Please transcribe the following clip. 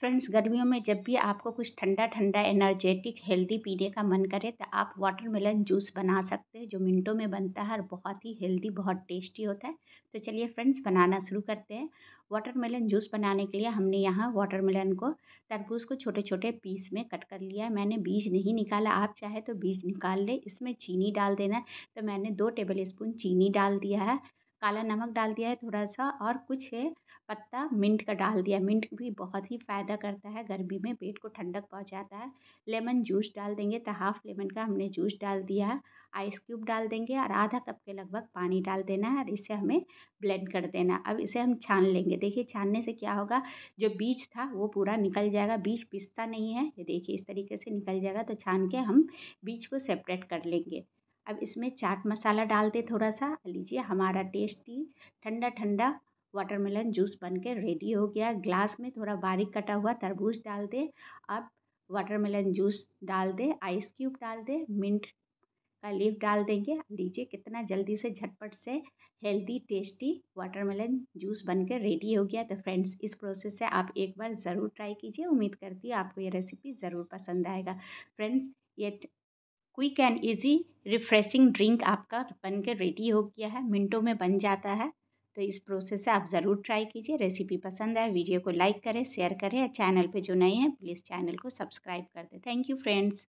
friends गर्मियों में जब भी आपको कुछ ठंडा ठंडा एनर्जेटिक हेल्दी पीने का मन करे तो आप वाटरमेलन जूस बना सकते हैं जो मिनटों में बनता है और बहुत ही हेल्दी बहुत टेस्टी होता है तो चलिए फ्रेंड्स बनाना शुरू करते हैं वाटरमेलन जूस बनाने के लिए हमने यहाँ वाटरमेलन को तरबूज को छोटे छोटे पीस में कट कर लिया है मैंने बीज नहीं निकाला आप चाहे तो बीज निकाल लें इसमें चीनी डाल देना तो मैंने दो टेबल स्पून चीनी डाल दिया है काला नमक डाल दिया है थोड़ा सा और कुछ पत्ता मिंट का डाल दिया मिंट भी बहुत ही फ़ायदा करता है गर्मी में पेट को ठंडक पहुँचाता है लेमन जूस डाल देंगे तो हाफ़ लेमन का हमने जूस डाल दिया है आइस क्यूब डाल देंगे और आधा कप के लगभग पानी डाल देना है और इसे हमें ब्लेंड कर देना अब इसे हम छान लेंगे देखिए छानने से क्या होगा जो बीज था वो पूरा निकल जाएगा बीज पिसता नहीं है ये देखिए इस तरीके से निकल जाएगा तो छान के हम बीज को सेपरेट कर लेंगे अब इसमें चाट मसाला डाल दें थोड़ा सा लीजिए हमारा टेस्टी ठंडा ठंडा वाटरमेलन जूस बन के रेडी हो गया ग्लास में थोड़ा बारीक कटा हुआ तरबूज डाल दें अब वाटरमेलन जूस डाल दें आइस क्यूब डाल दें मिंट का लीफ डाल देंगे लीजिए कितना जल्दी से झटपट से हेल्दी टेस्टी वाटरमेलन जूस बनकर रेडी हो गया तो फ्रेंड्स इस प्रोसेस से आप एक बार ज़रूर ट्राई कीजिए उम्मीद करती हूँ आपको ये रेसिपी ज़रूर पसंद आएगा फ्रेंड्स ये quick and easy refreshing drink आपका बन रेडी हो गया है मिनटों में बन जाता है तो इस प्रोसेस से आप ज़रूर ट्राई कीजिए रेसिपी पसंद आए वीडियो को लाइक करें शेयर करें और चैनल पे जो नए हैं प्लीज़ चैनल को सब्सक्राइब कर दें थैंक यू फ्रेंड्स